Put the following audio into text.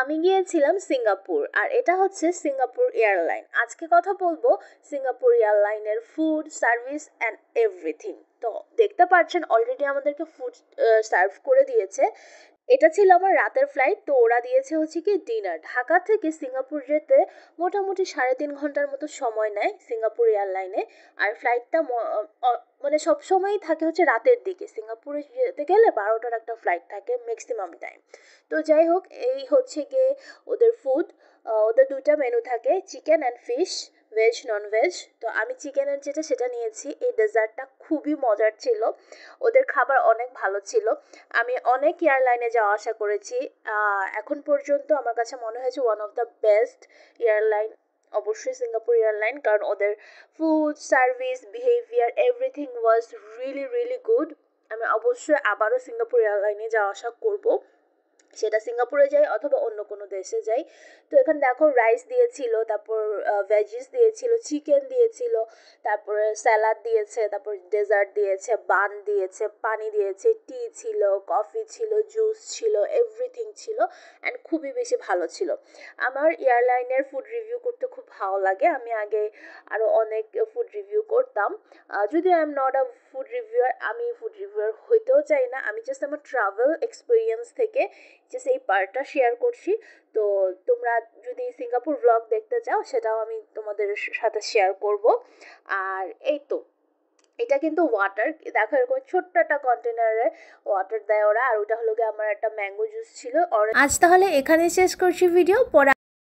আমি গিয়েছিলাম সিঙ্গাপুর আর এটা হচ্ছে সিঙ্গাপুর এয়ারলাইন আজকে কথা বলবো সিঙ্গাপুর এয়ারলাইনের ফুড সার্ভিস অ্যান্ড এভরিথিং তো দেখতে পাচ্ছেন অলরেডি আমাদেরকে ফুড সার্ভ করে দিয়েছে এটা ছিল আমার রাতের ফ্লাইট তো ওরা দিয়েছে হচ্ছে কি ডিনার ঢাকা থেকে সিঙ্গাপুর যেতে মোটামুটি সাড়ে তিন ঘন্টার মতো সময় নেয় সিঙ্গাপুর এয়ারলাইনে আর ফ্লাইটটা মানে সব থাকে হচ্ছে রাতের দিকে সিঙ্গাপুরে যেতে গেলে বারোটার একটা ফ্লাইট থাকে ম্যাক্সিমাম টাইম তো যাই হোক এই হচ্ছে গিয়ে ওদের ফুড ওদের দুইটা মেনু থাকে chicken and fish veg non veg তো আমি চিকেনের যেটা সেটা নিয়েছি এই ডেজার্টটা খুবই মজার ছিল ওদের খাবার অনেক ভালো ছিল আমি অনেক এয়ারলাইনে যাওয়া আসা করেছি এখন পর্যন্ত আমার কাছে মনে হয়েছে one of the best airline অবশ্যই সিঙ্গাপুর এয়ারলাইন কারণ ওদের food service behaviour everything was really really good আমি অবশ্যই আবারও সিঙ্গাপুর এয়ারলাইনে যাওয়া আসা করবো সেটা সিঙ্গাপুরে যাই অথবা অন্য কোনো দেশে যাই তো এখানে দেখো রাইস দিয়েছিল তারপর ভেজিস দিয়েছিল চিকেন দিয়েছিল তারপরে স্যালাড দিয়েছে তারপর ডেজার্ট দিয়েছে বান দিয়েছে পানি দিয়েছে টি ছিল কফি ছিল জুস ছিল এভরিথিং ছিল অ্যান্ড খুবই বেশি ভালো ছিল আমার এয়ারলাইনের ফুড রিভিউ করতে খুব ভালো লাগে আমি আগে আরও অনেক ফুড রিভিউ করতাম যদি I am not a food reviewer আমি ফুড রিভিউয়ার হইতেও চাই না আমি জাস্ট আমার ট্রাভেল এক্সপিরিয়েন্স থেকে জাস্ট এই পার্টটা শেয়ার করছি তো তোমরা যদি সিঙ্গাপুর ব্লগ দেখতে চাও সেটাও আমি তোমাদের সাথে শেয়ার করব আর এই তো এটা কিন্তু ওয়াটার দেখো এরকম ছোট্ট একটা কন্টেনারে ওয়াটার দেয় ওরা আর ওটা হলো গিয়ে আমার একটা ম্যাঙ্গো জুস ছিল আজ তাহলে এখানে শেষ করছি ভিডিও পরে